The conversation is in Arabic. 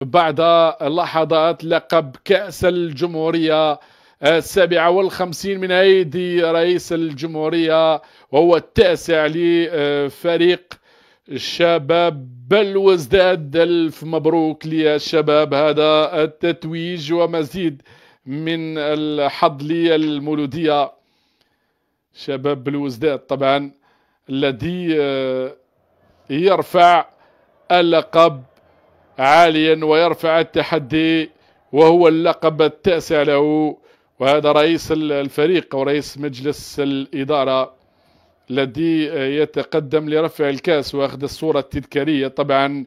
بعد لحظات لقب كأس الجمهورية السابعة والخمسين من أيدي رئيس الجمهورية وهو التاسع لفريق شباب بل وازداد ألف مبروك للشباب هذا التتويج ومزيد من الحظ المولودية شباب بلوزداد طبعا الذي يرفع اللقب عاليا ويرفع التحدي وهو اللقب التاسع له وهذا رئيس الفريق ورئيس مجلس الإدارة الذي يتقدم لرفع الكاس وأخذ الصورة التذكارية طبعا